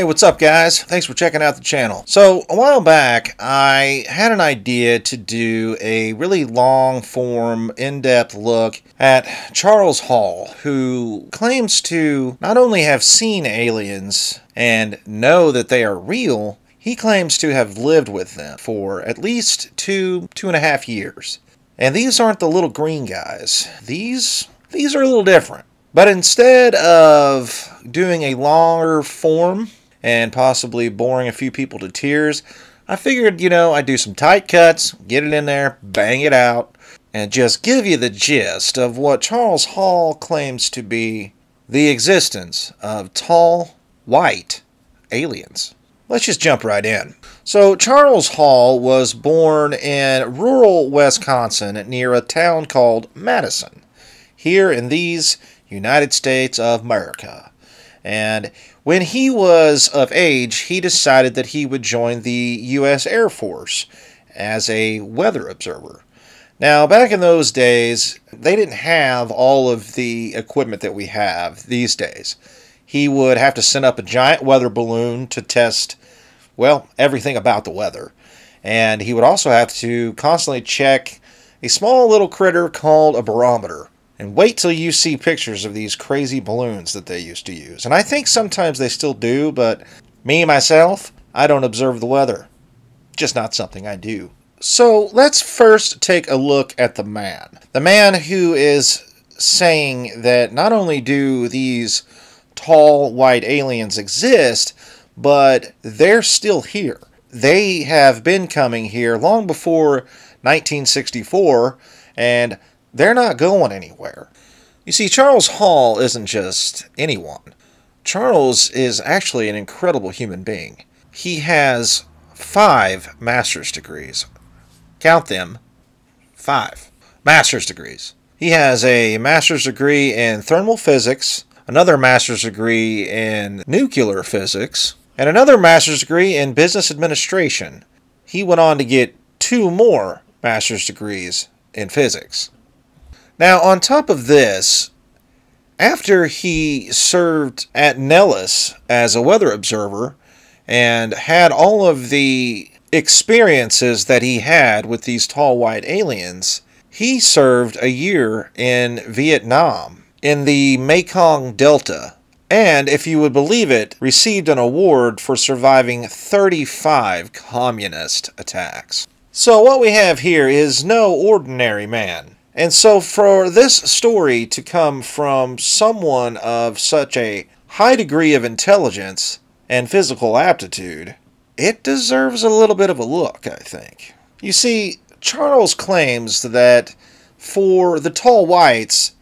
Hey, what's up guys? Thanks for checking out the channel. So a while back, I had an idea to do a really long form, in-depth look at Charles Hall, who claims to not only have seen aliens and know that they are real, he claims to have lived with them for at least two, two and a half years. And these aren't the little green guys. These, these are a little different. But instead of doing a longer form and possibly boring a few people to tears, I figured, you know, I'd do some tight cuts, get it in there, bang it out, and just give you the gist of what Charles Hall claims to be the existence of tall, white aliens. Let's just jump right in. So, Charles Hall was born in rural Wisconsin near a town called Madison, here in these United States of America. And when he was of age, he decided that he would join the U.S. Air Force as a weather observer. Now, back in those days, they didn't have all of the equipment that we have these days. He would have to send up a giant weather balloon to test, well, everything about the weather. And he would also have to constantly check a small little critter called a barometer. And wait till you see pictures of these crazy balloons that they used to use. And I think sometimes they still do, but me, myself, I don't observe the weather. Just not something I do. So let's first take a look at the man. The man who is saying that not only do these tall white aliens exist, but they're still here. They have been coming here long before 1964, and they're not going anywhere. You see, Charles Hall isn't just anyone. Charles is actually an incredible human being. He has five master's degrees. Count them five master's degrees. He has a master's degree in thermal physics, another master's degree in nuclear physics, and another master's degree in business administration. He went on to get two more master's degrees in physics. Now, on top of this, after he served at Nellis as a weather observer and had all of the experiences that he had with these tall white aliens, he served a year in Vietnam in the Mekong Delta and, if you would believe it, received an award for surviving 35 communist attacks. So, what we have here is no ordinary man. And so, for this story to come from someone of such a high degree of intelligence and physical aptitude, it deserves a little bit of a look, I think. You see, Charles claims that for the tall whites,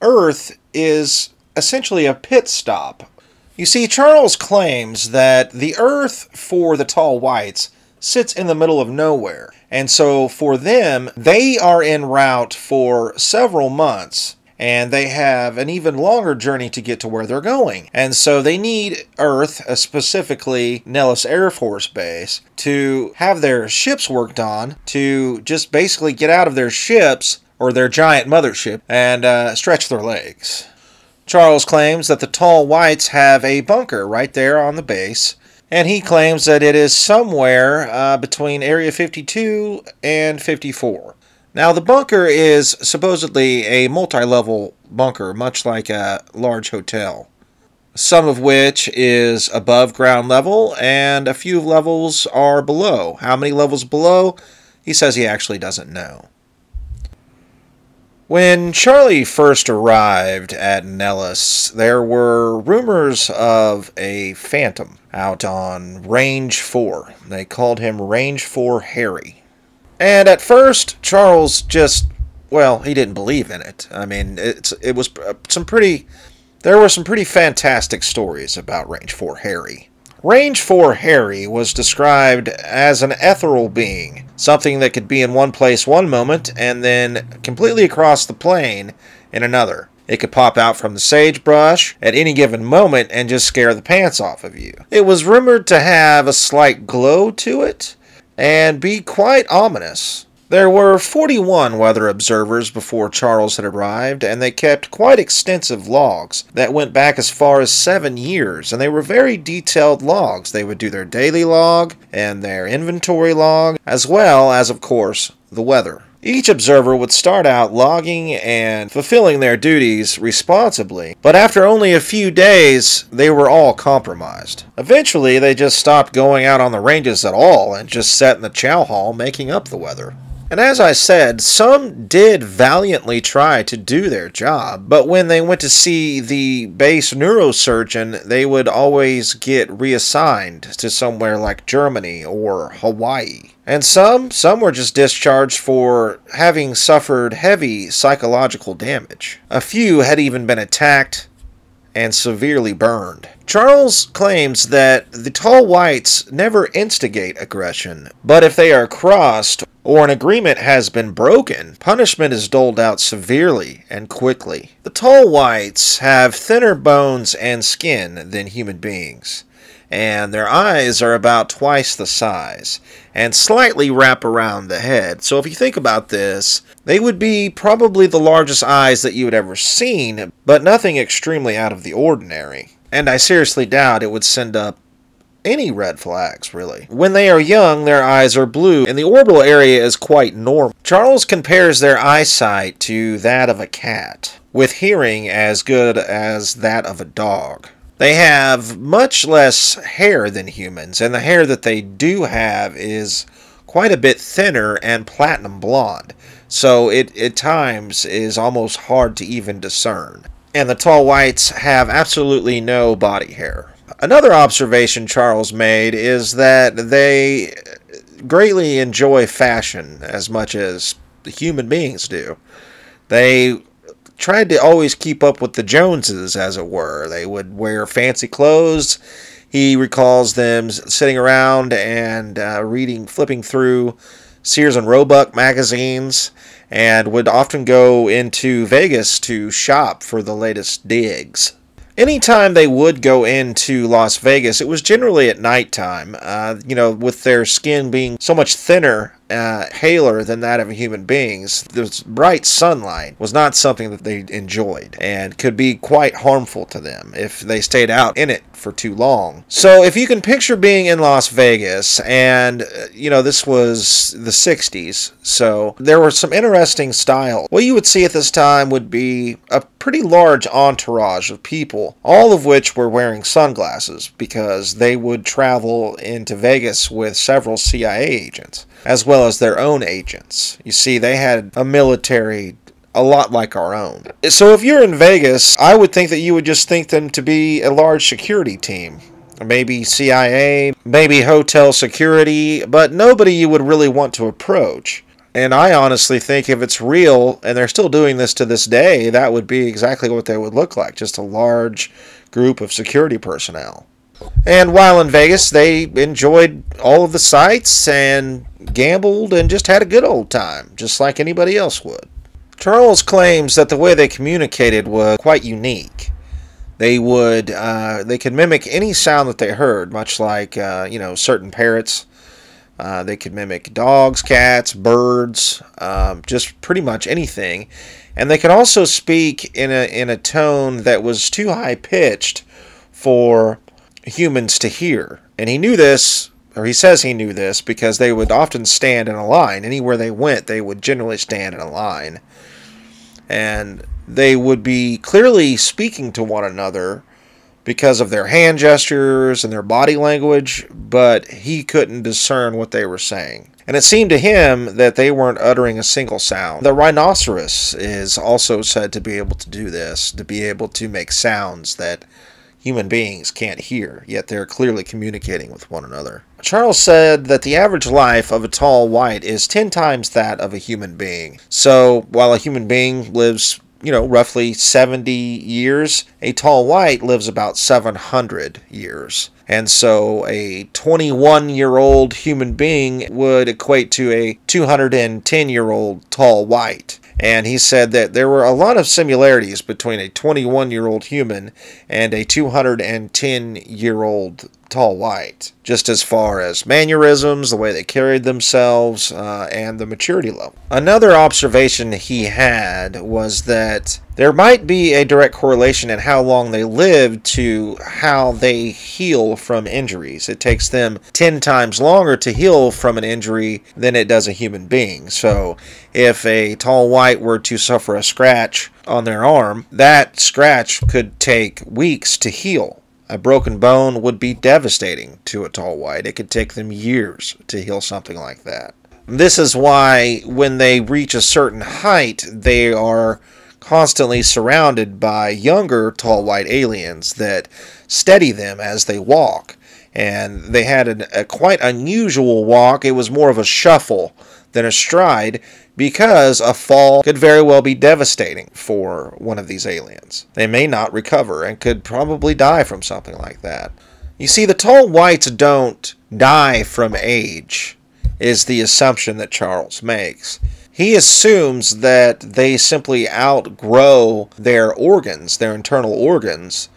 Earth is essentially a pit stop. You see, Charles claims that the Earth for the tall whites sits in the middle of nowhere. And so for them, they are en route for several months and they have an even longer journey to get to where they're going. And so they need Earth, uh, specifically Nellis Air Force Base, to have their ships worked on, to just basically get out of their ships or their giant mothership and uh, stretch their legs. Charles claims that the tall whites have a bunker right there on the base and he claims that it is somewhere uh, between Area 52 and 54. Now, the bunker is supposedly a multi level bunker, much like a large hotel, some of which is above ground level, and a few levels are below. How many levels below? He says he actually doesn't know. When Charlie first arrived at Nellis, there were rumors of a phantom out on Range 4. They called him Range 4 Harry. And at first, Charles just, well, he didn't believe in it. I mean, it's, it was uh, some pretty, there were some pretty fantastic stories about Range 4 Harry. Range 4 Harry was described as an ethereal being, something that could be in one place one moment and then completely across the plane in another. It could pop out from the sagebrush at any given moment and just scare the pants off of you. It was rumored to have a slight glow to it and be quite ominous. There were 41 weather observers before Charles had arrived, and they kept quite extensive logs that went back as far as seven years, and they were very detailed logs. They would do their daily log and their inventory log, as well as, of course, the weather. Each observer would start out logging and fulfilling their duties responsibly, but after only a few days, they were all compromised. Eventually, they just stopped going out on the ranges at all and just sat in the chow hall making up the weather. And as I said, some did valiantly try to do their job, but when they went to see the base neurosurgeon, they would always get reassigned to somewhere like Germany or Hawaii. And some, some were just discharged for having suffered heavy psychological damage. A few had even been attacked, and severely burned. Charles claims that the tall whites never instigate aggression, but if they are crossed or an agreement has been broken, punishment is doled out severely and quickly. The tall whites have thinner bones and skin than human beings and their eyes are about twice the size and slightly wrap around the head. So if you think about this, they would be probably the largest eyes that you had ever seen, but nothing extremely out of the ordinary. And I seriously doubt it would send up any red flags, really. When they are young, their eyes are blue, and the orbital area is quite normal. Charles compares their eyesight to that of a cat, with hearing as good as that of a dog. They have much less hair than humans, and the hair that they do have is quite a bit thinner and platinum blonde, so it at times is almost hard to even discern. And the tall whites have absolutely no body hair. Another observation Charles made is that they greatly enjoy fashion as much as human beings do. They tried to always keep up with the Joneses, as it were. They would wear fancy clothes. He recalls them sitting around and uh, reading, flipping through Sears and Roebuck magazines, and would often go into Vegas to shop for the latest digs. Anytime they would go into Las Vegas, it was generally at nighttime. Uh, you know, with their skin being so much thinner uh, paler than that of human beings, this bright sunlight was not something that they enjoyed and could be quite harmful to them if they stayed out in it for too long. So if you can picture being in Las Vegas, and uh, you know this was the 60s, so there were some interesting styles. What you would see at this time would be a pretty large entourage of people, all of which were wearing sunglasses because they would travel into Vegas with several CIA agents, as well well as their own agents. You see, they had a military a lot like our own. So if you're in Vegas, I would think that you would just think them to be a large security team. Maybe CIA, maybe hotel security, but nobody you would really want to approach. And I honestly think if it's real, and they're still doing this to this day, that would be exactly what they would look like just a large group of security personnel. And while in Vegas, they enjoyed all of the sights and gambled and just had a good old time, just like anybody else would. Charles claims that the way they communicated was quite unique. They would uh, they could mimic any sound that they heard, much like uh, you know certain parrots. Uh, they could mimic dogs, cats, birds, um, just pretty much anything, and they could also speak in a in a tone that was too high pitched for humans to hear. And he knew this, or he says he knew this, because they would often stand in a line. Anywhere they went, they would generally stand in a line. And they would be clearly speaking to one another because of their hand gestures and their body language, but he couldn't discern what they were saying. And it seemed to him that they weren't uttering a single sound. The rhinoceros is also said to be able to do this, to be able to make sounds that human beings can't hear, yet they're clearly communicating with one another. Charles said that the average life of a tall white is 10 times that of a human being. So while a human being lives you know, roughly 70 years. A tall white lives about 700 years. And so a 21 year old human being would equate to a 210 year old tall white and he said that there were a lot of similarities between a 21 year old human and a 210 year old Tall White, just as far as mannerisms, the way they carried themselves, uh, and the maturity level. Another observation he had was that there might be a direct correlation in how long they live to how they heal from injuries. It takes them 10 times longer to heal from an injury than it does a human being. So, if a tall white were to suffer a scratch on their arm, that scratch could take weeks to heal a broken bone would be devastating to a tall white. It could take them years to heal something like that. This is why, when they reach a certain height, they are constantly surrounded by younger tall white aliens that steady them as they walk. And they had an, a quite unusual walk. It was more of a shuffle than a stride because a fall could very well be devastating for one of these aliens. They may not recover and could probably die from something like that. You see, the tall whites don't die from age, is the assumption that Charles makes. He assumes that they simply outgrow their organs, their internal organs,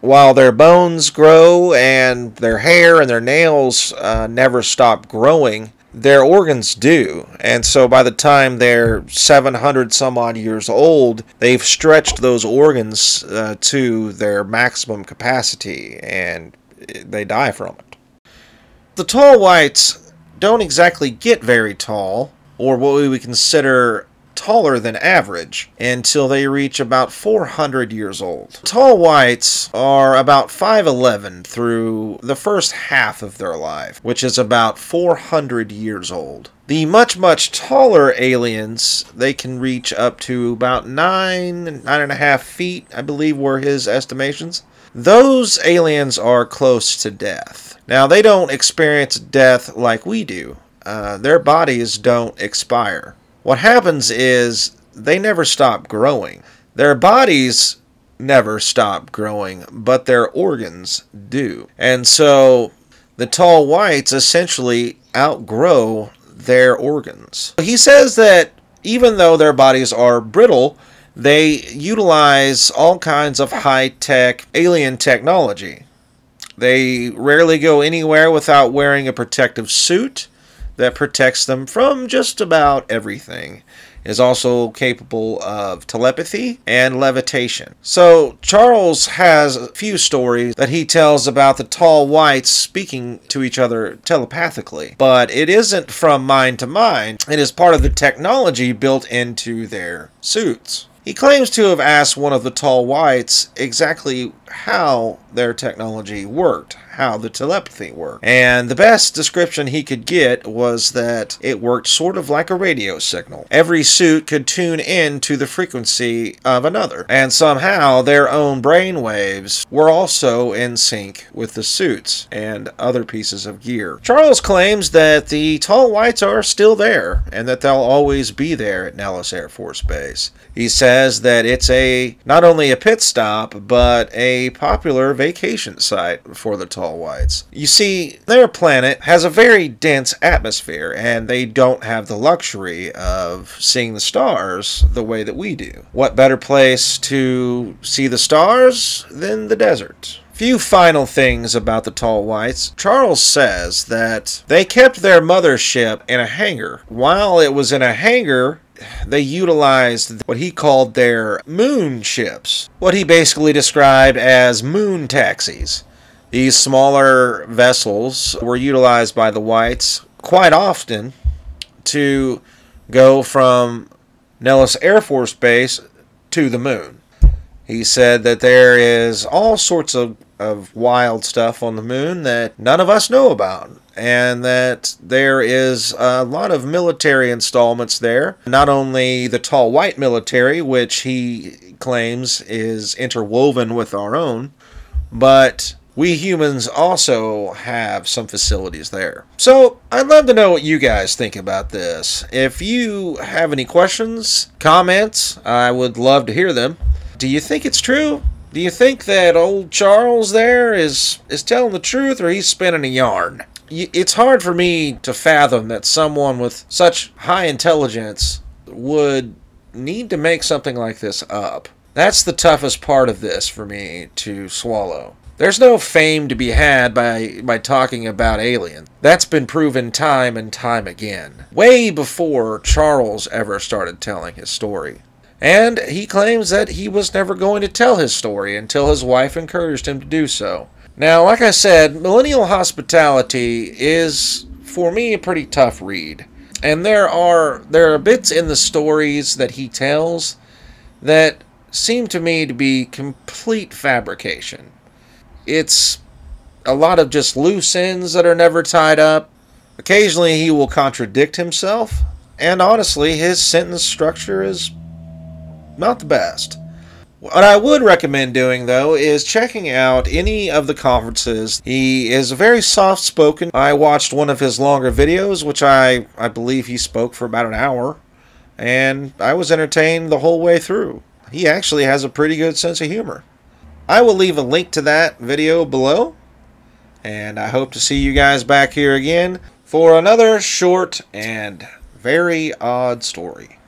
while their bones grow and their hair and their nails uh, never stop growing, their organs do. And so by the time they're 700 some odd years old, they've stretched those organs uh, to their maximum capacity and eh, they die from it. The tall whites don't exactly get very tall, or what we would consider taller than average until they reach about 400 years old. Tall whites are about 5'11 through the first half of their life, which is about 400 years old. The much, much taller aliens, they can reach up to about nine, nine and a half feet, I believe were his estimations. Those aliens are close to death. Now, they don't experience death like we do. Uh, their bodies don't expire. What happens is they never stop growing. Their bodies never stop growing, but their organs do. And so the tall whites essentially outgrow their organs. He says that even though their bodies are brittle, they utilize all kinds of high tech alien technology. They rarely go anywhere without wearing a protective suit that protects them from just about everything. Is also capable of telepathy and levitation. So, Charles has a few stories that he tells about the tall whites speaking to each other telepathically, but it isn't from mind to mind, it is part of the technology built into their suits. He claims to have asked one of the tall whites exactly how their technology worked, how the telepathy worked. And the best description he could get was that it worked sort of like a radio signal. Every suit could tune in to the frequency of another, and somehow their own brain waves were also in sync with the suits and other pieces of gear. Charles claims that the tall whites are still there and that they'll always be there at Nellis Air Force Base. He says that it's a not only a pit stop but a popular vacation site for the tall whites. You see, their planet has a very dense atmosphere, and they don't have the luxury of seeing the stars the way that we do. What better place to see the stars than the desert? Few final things about the Tall Whites. Charles says that they kept their mothership in a hangar. While it was in a hangar, they utilized what he called their moon ships, what he basically described as moon taxis. These smaller vessels were utilized by the whites quite often to go from Nellis Air Force Base to the moon. He said that there is all sorts of, of wild stuff on the moon that none of us know about, and that there is a lot of military installments there. Not only the tall white military, which he claims is interwoven with our own, but we humans also have some facilities there. So I'd love to know what you guys think about this. If you have any questions, comments, I would love to hear them. Do you think it's true? Do you think that old Charles there is is telling the truth or he's spinning a yarn? It's hard for me to fathom that someone with such high intelligence would need to make something like this up. That's the toughest part of this for me to swallow. There's no fame to be had by, by talking about aliens. That's been proven time and time again, way before Charles ever started telling his story. And he claims that he was never going to tell his story until his wife encouraged him to do so. Now, like I said, millennial hospitality is, for me, a pretty tough read. And there are, there are bits in the stories that he tells that seem to me to be complete fabrication it's a lot of just loose ends that are never tied up. Occasionally, he will contradict himself, and honestly, his sentence structure is not the best. What I would recommend doing, though, is checking out any of the conferences. He is very soft spoken. I watched one of his longer videos, which I, I believe he spoke for about an hour, and I was entertained the whole way through. He actually has a pretty good sense of humor. I will leave a link to that video below. And I hope to see you guys back here again for another short and very odd story.